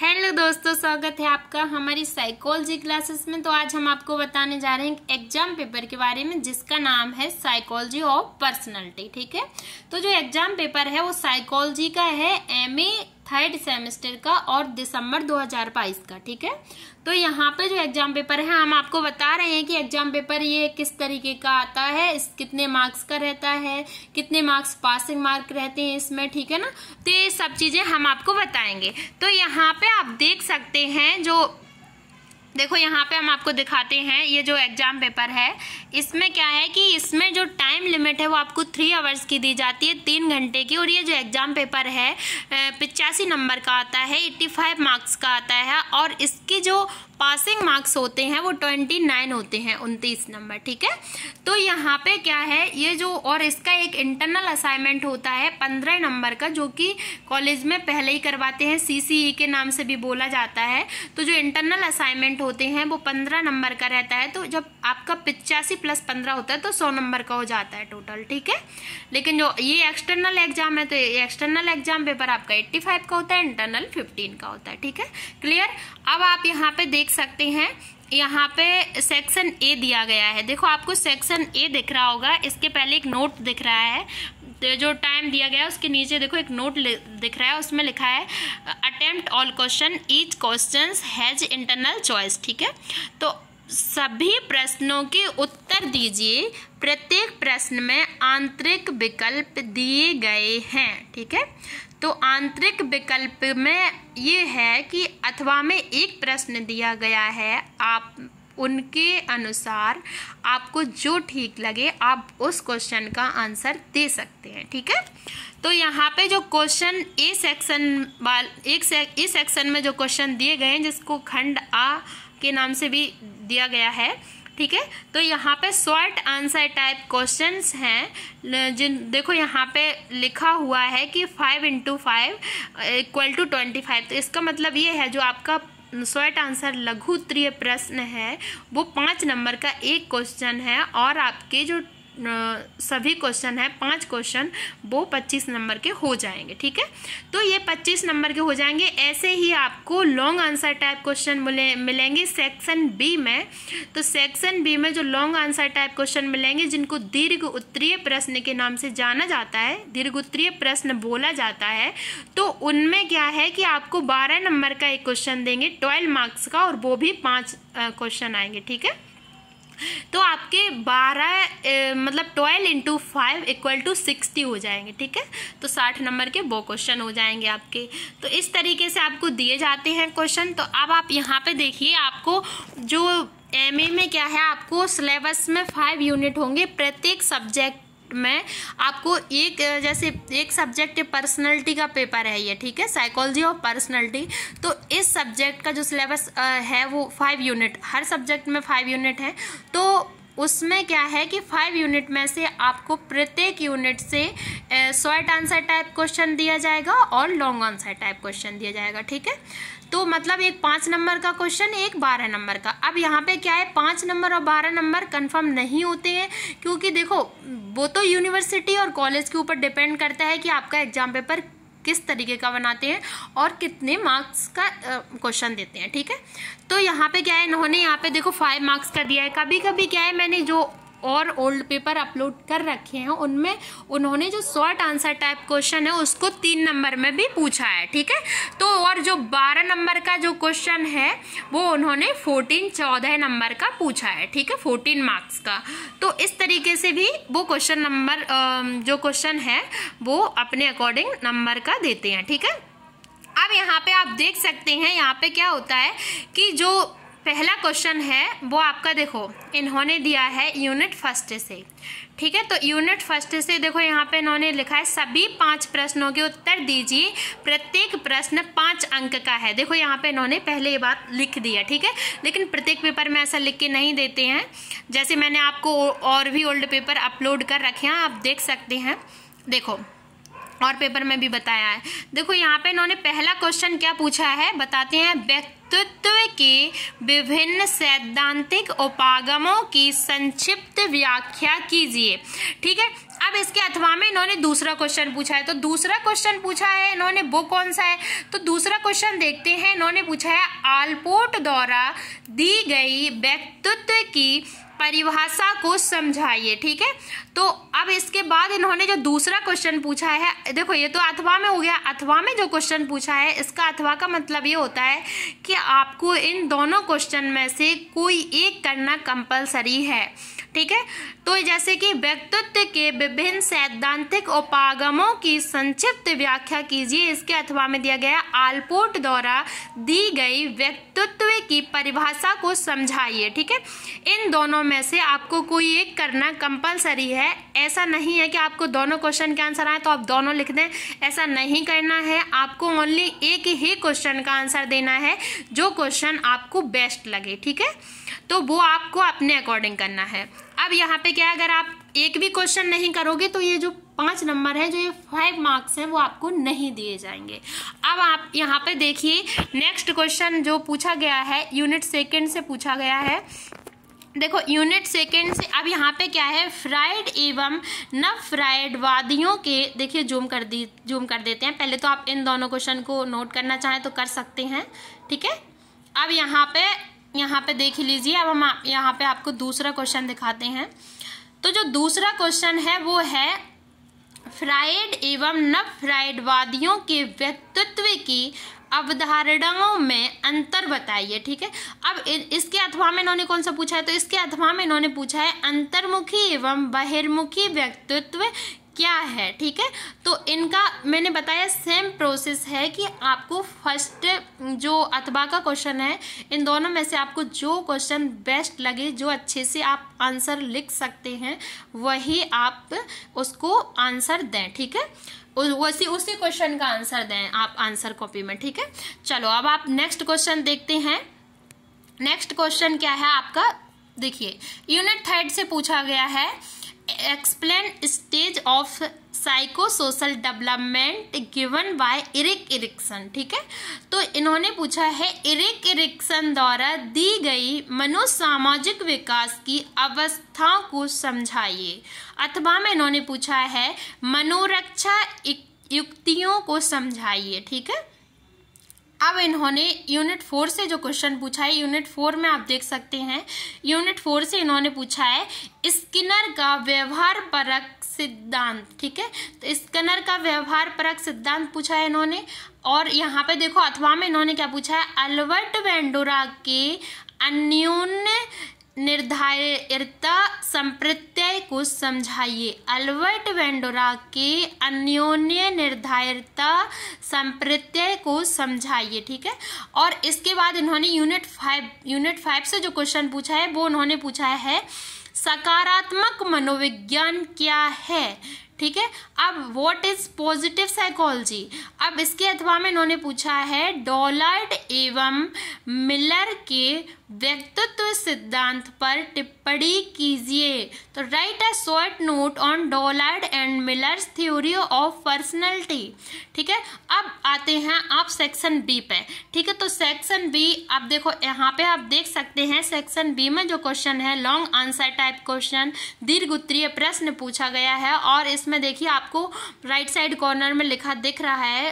hello दोस्तों स्वागत है आपका हमारी साइकोलॉजी क्लासेस में तो आज हम आपको बताने जा रहे हैं एग्जाम पेपर के बारे में जिसका नाम है साइकोलॉजी ऑफ पर्सनालिटी ठीक है तो जो एग्जाम पेपर है वो साइकोलॉजी का है एमए थर्ड सेमेस्टर का और दिसंबर 2022 का ठीक है तो यहाँ पे जो एग्जाम पेपर है हम आपको बता रहे हैं कि एग्जाम पेपर ये किस तरीके का आता है इस कितने मार्क्स का रहता है कितने मार्क्स पासिंग मार्क रहते हैं इसमें ठीक है ना तो ये सब चीजें हम आपको बताएंगे तो यहाँ पे आप देख सकते हैं जो देखो यहाँ पे हम आपको दिखाते हैं ये जो एग्जाम पेपर है इसमें क्या है कि इसमें जो टाइम लिमिट है वो आपको थ्री आवर्स की दी जाती है तीन घंटे की और ये जो एग्जाम पेपर है पिचासी नंबर का आता है एट्टी फाइव मार्क्स का आता है और इसकी जो पासिंग मार्क्स होते हैं वो ट्वेंटी नाइन होते हैं उनतीस नंबर ठीक है तो यहाँ पे क्या है ये जो और इसका एक इंटरनल असाइनमेंट होता है पंद्रह नंबर का जो कि कॉलेज में पहले ही करवाते हैं सी e के नाम से भी बोला जाता है तो जो इंटरनल असाइनमेंट पॉइंट होते हैं वो पंद्रह नंबर का रहता है तो जब आपका पिचासी प्लस पंद्रह होता है तो सौ नंबर का हो जाता है टोटल ठीक है लेकिन जो ये एक्सटर्नल एग्जाम है तो ये एक्सटर्नल एग्जाम पेपर आपका एट्टी फाइव का होता है इंटरनल फिफ्टीन का होता है ठीक है क्लियर अब आप यहाँ पे देख सकते हैं यहाँ पे सेक्शन ए दिया गया है देखो आपको सेक्शन ए दिख रहा होगा इसके पहले एक नोट दिख रहा है जो टाइम दिया गया है उसके नीचे देखो एक नोट दिख रहा है उसमें लिखा है attempt all question each question has internal choice ठीक है तो सभी प्रश्नों के उत्तर दीजिए प्रत्येक प्रश्न में आंतरिक विकल्प दिए गए हैं ठीक है तो आंतरिक विकल्प में ये है कि अथवा में एक प्रश्न दिया गया है आप उनके अनुसार आपको जो ठीक लगे आप उस क्वेश्चन का आंसर दे सकते हैं ठीक है तो यहाँ पे जो क्वेश्चन ए सेक्शन वाल एक से, ए सेक्शन में जो क्वेश्चन दिए गए हैं जिसको खंड आ के नाम से भी दिया गया है ठीक है तो यहाँ पे शॉर्ट आंसर टाइप क्वेश्चंस हैं जिन देखो यहाँ पे लिखा हुआ है कि five into five equal to twenty five तो इसका मतलब ये है जो आपका शॉर्ट आंसर लघु उत्तरीय प्रश्न है वो पाँच नंबर का एक क्वेश्चन है और आपके जो सभी क्वेश्चन है पांच क्वेश्चन वो पच्चीस नंबर के हो जाएंगे ठीक है तो ये पच्चीस नंबर के हो जाएंगे ऐसे ही आपको लॉन्ग आंसर टाइप क्वेश्चन मिले मिलेंगे सेक्शन बी में तो सेक्शन बी में जो लॉन्ग आंसर टाइप क्वेश्चन मिलेंगे जिनको दीर्घ उत्तरीय प्रश्न के नाम से जाना जाता है दीर्घ उत्तरीय प्रश्न बोला जाता है तो उनमें क्या है कि आपको बारह नंबर का एक क्वेश्चन देंगे ट्वेल्व मार्क्स का और वो भी पाँच क्वेश्चन आएंगे ठीक है तो आपके बारह मतलब twelve into five equal to sixty हो जाएंगे ठीक है तो साठ नंबर के वो क्वेश्चन हो जाएंगे आपके तो इस तरीके से आपको दिए जाते हैं क्वेश्चन तो अब आप यहाँ पे देखिए आपको जो एम में क्या है आपको सिलेबस में फाइव यूनिट होंगे प्रत्येक सब्जेक्ट सब्जेक्ट में आपको एक जैसे एक सब्जेक्ट पर्सनैलिटी का पेपर है ये ठीक है साइकोलॉजी ऑफ पर्सनैलिटी तो इस सब्जेक्ट का जो सिलेबस है वो फाइव यूनिट हर सब्जेक्ट में फाइव यूनिट है तो उसमें क्या है कि फाइव यूनिट में से आपको प्रत्येक यूनिट से शॉर्ट आंसर टाइप क्वेश्चन दिया जाएगा और लॉन्ग आंसर टाइप क्वेश्चन दिया जाएगा ठीक है तो मतलब एक पाँच नंबर का क्वेश्चन एक बारह नंबर का अब यहाँ पे क्या है पाँच नंबर और बारह नंबर कंफर्म नहीं होते हैं क्योंकि देखो वो तो यूनिवर्सिटी और कॉलेज के ऊपर डिपेंड करता है कि आपका एग्जाम पेपर किस तरीके का बनाते हैं और कितने मार्क्स का क्वेश्चन देते हैं ठीक है तो यहाँ पे क्या है इन्होंने यहाँ पे देखो फाइव मार्क्स का दिया है कभी कभी क्या है मैंने जो और ओल्ड पेपर अपलोड कर रखे हैं उनमें उन्होंने जो शॉर्ट आंसर टाइप क्वेश्चन है उसको तीन नंबर में भी पूछा है ठीक है तो और जो बारह नंबर का जो क्वेश्चन है वो उन्होंने फोर्टीन चौदह नंबर का पूछा है ठीक है फोर्टीन मार्क्स का तो इस तरीके से भी वो क्वेश्चन नंबर जो क्वेश्चन है वो अपने अकॉर्डिंग नंबर का देते हैं ठीक है अब यहाँ पे आप देख सकते हैं यहाँ पे क्या होता है कि जो पहला क्वेश्चन है वो आपका देखो इन्होंने दिया है यूनिट फर्स्ट से ठीक है तो यूनिट फर्स्ट से देखो यहाँ पे इन्होंने लिखा है सभी पांच प्रश्नों के उत्तर दीजिए प्रत्येक प्रश्न पांच अंक का है देखो यहाँ पे इन्होंने पहले ये बात लिख दी है ठीक है लेकिन प्रत्येक पेपर में ऐसा लिख के नहीं देते हैं जैसे मैंने आपको और भी ओल्ड पेपर अपलोड कर रखे हैं आप देख सकते हैं देखो और पेपर में भी बताया है देखो यहाँ पे इन्होंने पहला क्वेश्चन क्या पूछा है बताते हैं व्यक्तित्व के विभिन्न सैद्धांतिक उपागमों की संक्षिप्त व्याख्या कीजिए ठीक है अब इसके अथवा में इन्होंने दूसरा क्वेश्चन पूछा है तो दूसरा क्वेश्चन पूछा है इन्होंने वो कौन सा है तो दूसरा क्वेश्चन देखते हैं इन्होंने पूछा है आलपोर्ट द्वारा दी गई व्यक्तित्व की परिभाषा को समझाइए ठीक है तो अब इसके बाद इन्होंने जो दूसरा क्वेश्चन पूछा है देखो ये तो अथवा में हो गया अथवा में जो क्वेश्चन पूछा है इसका अथवा का मतलब ये होता है कि आपको इन दोनों क्वेश्चन में से कोई एक करना कंपलसरी है ठीक है तो जैसे कि व्यक्तित्व के विभिन्न सैद्धांतिक उपागमों की संक्षिप्त व्याख्या कीजिए इसके अथवा में दिया गया आलपोर्ट द्वारा दी गई व्यक्तित्व की परिभाषा को समझाइए ठीक है इन दोनों में से आपको कोई एक करना कंपलसरी है ऐसा नहीं है कि आपको दोनों क्वेश्चन के आंसर आए तो आप दोनों लिख दें ऐसा नहीं करना है आपको ओनली एक ही क्वेश्चन का आंसर देना है जो क्वेश्चन आपको बेस्ट लगे ठीक है तो वो आपको अपने अकॉर्डिंग करना है अब यहाँ पे क्या है अगर आप एक भी क्वेश्चन नहीं करोगे तो ये जो पांच नंबर है जो ये फाइव मार्क्स हैं वो आपको नहीं दिए जाएंगे अब आप यहाँ पे देखिए नेक्स्ट क्वेश्चन जो पूछा गया है यूनिट सेकेंड से पूछा गया है देखो यूनिट सेकेंड से अब यहाँ पे क्या है फ्राइड एवं न फ्राइड वादियों के देखिए जूम कर दी जूम कर देते हैं पहले तो आप इन दोनों क्वेश्चन को नोट करना चाहें तो कर सकते हैं ठीक है अब यहाँ पे यहाँ पे देख लीजिए अब हम यहाँ पे आपको दूसरा क्वेश्चन दिखाते हैं तो जो दूसरा क्वेश्चन है वो है फ्राइड एवं नव फ्राइडवादियों के व्यक्तित्व की अवधारणाओं में अंतर बताइए ठीक है अब इसके अथवा में इन्होंने कौन सा पूछा है तो इसके अथवा में इन्होंने पूछा है अंतर्मुखी एवं बहिर्मुखी व्यक्तित्व क्या है ठीक है तो इनका मैंने बताया सेम प्रोसेस है कि आपको फर्स्ट जो अथवा का क्वेश्चन है इन दोनों में से आपको जो क्वेश्चन बेस्ट लगे जो अच्छे से आप आंसर लिख सकते हैं वही आप उसको आंसर दें ठीक है उसी उसी क्वेश्चन का आंसर दें आप आंसर कॉपी में ठीक है चलो अब आप नेक्स्ट क्वेश्चन देखते हैं नेक्स्ट क्वेश्चन क्या है आपका देखिए यूनिट थर्ड से पूछा गया है explain stage of psychosocial development given by Erik Erikson ठीक है तो इन्होंने पूछा है इरिक इरिक्सन द्वारा दी गई मनोसामाजिक विकास की अवस्थाओं को समझाइए अथवा में इन्होंने पूछा है मनोरक्षा युक्तियों को समझाइए ठीक है अब इन्होंने यूनिट फोर से जो क्वेश्चन पूछा है यूनिट फोर में आप देख सकते हैं यूनिट फोर से इन्होंने पूछा है स्किनर का व्यवहार परक सिद्धांत ठीक है तो स्किनर का व्यवहार परक सिद्धांत पूछा है इन्होंने और यहाँ पे देखो अथवा में इन्होंने क्या पूछा है अल्बर्ट वेंडोरा के अन्यून निर्धारिता संप्रत्यय को समझाइए अल्बर्ट वेंडोरा के अन्योन्य निर्धारिता संप्रत्यय को समझाइए ठीक है और इसके बाद इन्होंने यूनिट फाइव यूनिट फाइव से जो क्वेश्चन पूछा है वो उन्होंने पूछा है सकारात्मक मनोविज्ञान क्या है ठीक है अब व्हाट इज पॉजिटिव साइकोलॉजी अब इसके अथवा में इन्होंने पूछा है डॉलर्ड एवं मिलर के व्यक्तित्व सिद्धांत पर टिप्पणी कीजिए तो write a short note on Dollard and Miller's theory of personality ठीक है अब आते हैं आप सेक्शन बी पे ठीक है तो सेक्शन बी आप देखो यहाँ पे आप देख सकते हैं सेक्शन बी में जो क्वेश्चन है लॉन्ग आंसर टाइप क्वेश्चन दीर्घ उत्तरीय प्रश्न पूछा गया है और इसमें इसमें देखिए आपको राइट साइड कॉर्नर में लिखा दिख रहा है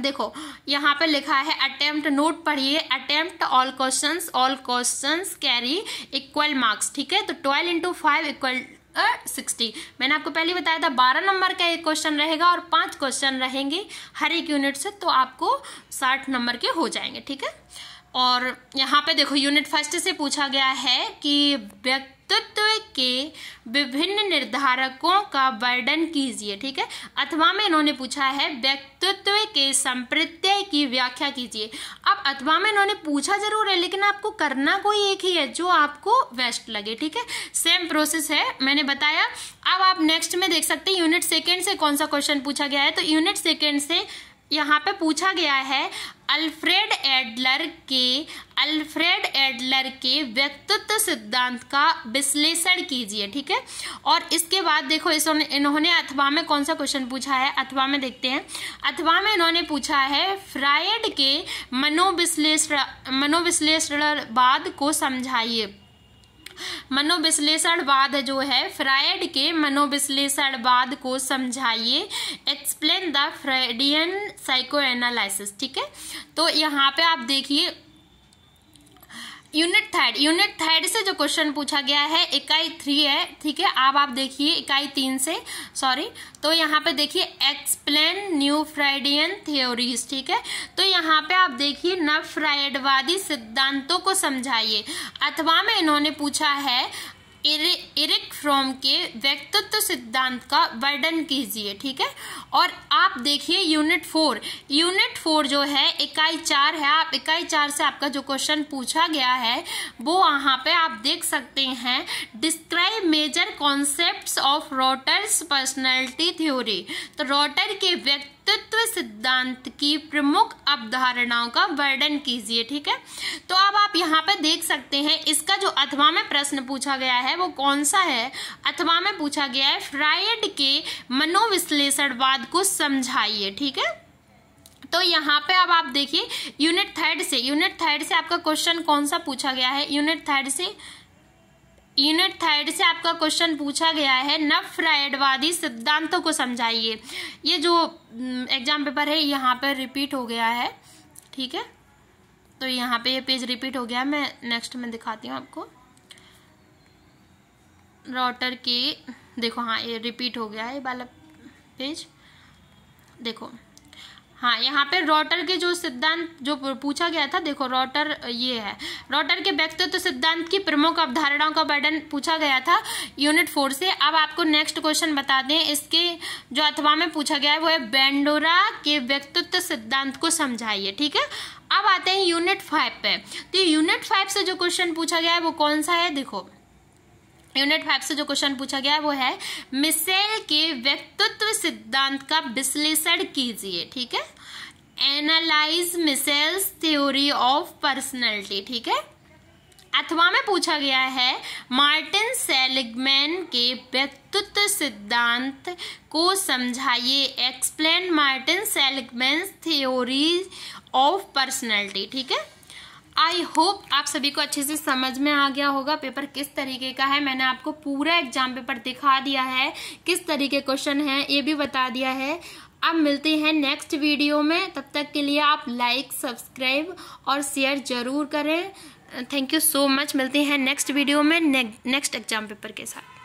देखो यहाँ पे लिखा है अटेम्प्ट नोट पढ़िए attempt all questions all questions carry equal marks ठीक है तो twelve into five equal sixty मैंने आपको पहले बताया था बारह नंबर का एक क्वेश्चन रहेगा और पांच क्वेश्चन रहेंगे हर एक यूनिट से तो आपको साठ नंबर के हो जाएंगे ठीक है और यहाँ पे देखो यूनिट फर्स्ट से पूछा गया है कि व्यक्तित्व के विभिन्न निर्धारकों का वर्णन कीजिए ठीक है अथवा में इन्होंने पूछा है व्यक्तित्व के संप्रत्यय की व्याख्या कीजिए अब अथवा में इन्होंने पूछा जरूर है लेकिन आपको करना कोई एक ही है जो आपको बेस्ट लगे ठीक है सेम प्रोसेस है मैंने बताया अब आप नेक्स्ट में देख सकते हैं यूनिट सेकेंड से कौन सा क्वेश्चन पूछा गया है तो यूनिट सेकेंड से यहाँ पे पूछा गया है अल्फ्रेड एडलर के अल्फ्रेड एडलर के व्यक्तित्व सिद्धांत का विश्लेषण कीजिए ठीक है और इसके बाद देखो इस इन्होंने अथवा में कौन सा क्वेश्चन पूछा है अथवा में देखते हैं अथवा में इन्होंने पूछा है फ्रायड के मनोविश्लेषण मनोविश्लेषण बाद को समझाइए मनोविश्लेषण बाद जो है फ्रायड के मनोविश्लेषण बाद को समझाइए explain the Freudian psycho analysis ठीक है तो यहाँ पे आप देखिए यूनिट थर्ड यूनिट थर्ड से जो क्वेश्चन पूछा गया है इकाई थ्री है ठीक है अब आप देखिए इकाई तीन से सॉरी तो यहाँ पे देखिए एक्सप्लेन न्यू फ्राइडियन थ्योरीज ठीक है तो यहाँ पे आप देखिए नव फ्राइडवादी सिद्धांतों को समझाइए अथवा में इन्होंने पूछा है इरिक फ्रॉम के व्यक्तित्व सिद्धांत का वर्णन कीजिए ठीक है और आप देखिए यूनिट फोर यूनिट फोर जो है इकाई चार है आप इकाई चार से आपका जो क्वेश्चन पूछा गया है वो वहां पे आप देख सकते हैं describe major concept of Rotter's personality theory तो रोटर के व्यक्ति व्यक्तित्व सिद्धांत की प्रमुख अवधारणाओं का वर्णन कीजिए ठीक है तो अब आप यहाँ पे देख सकते हैं इसका जो अथवा में प्रश्न पूछा गया है वो कौन सा है अथवा में पूछा गया है फ्रायड के मनोविश्लेषणवाद को समझाइए ठीक है तो यहाँ पे अब आप देखिए यूनिट थर्ड से यूनिट थर्ड से आपका क्वेश्चन कौन सा पूछा गया है यूनिट थर्ड से यूनिट थर्ड से आपका क्वेश्चन पूछा गया है नव फ्रायडवादी सिद्धांतों को समझाइए ये जो एग्जाम हम्म, पेपर है यहाँ पर रिपीट हो गया है ठीक है तो यहाँ पे ये पेज रिपीट हो गया मैं नेक्स्ट में दिखाती हूँ आपको रोटर के देखो हाँ ये रिपीट हो गया है वाला पेज देखो हाँ यहाँ पे रोटर के जो सिद्धांत जो पूछा गया था देखो रोटर ये है रोटर के व्यक्तित्व तो सिद्धांत की प्रमुख अवधारणाओं का वर्णन पूछा गया था यूनिट फोर से अब आपको नेक्स्ट क्वेश्चन बता दें इसके जो अथवा में पूछा गया है वो है बेंडोरा के व्यक्तित्व तो सिद्धांत को समझाइए ठीक है अब आते हैं यूनिट फाइव पे तो यूनिट फाइव से जो क्वेश्चन पूछा गया है वो कौन सा है देखो यूनिट फाइव से जो क्वेश्चन पूछा गया है वो है मिसेल के व्यक्तित्व सिद्धांत का विश्लेषण कीजिए ठीक है analyse Mischel's theory of personality ठीक है अथवा में पूछा गया है मार्टिन सेलिगमैन के व्यक्तित्व सिद्धांत को समझाइए explain Martin Seligman theory of personality ठीक है आई होप आप सभी को अच्छे से समझ में आ गया होगा पेपर किस तरीके का है मैंने आपको पूरा एग्जाम पेपर दिखा दिया है किस तरीके क्वेश्चन है ये भी बता दिया है अब मिलते हैं नेक्स्ट वीडियो में तब तक के लिए आप लाइक सब्सक्राइब और शेयर जरूर करें थैंक यू सो मच मिलते हैं नेक्स्ट वीडियो में नेक्स्ट एग्जाम पेपर के साथ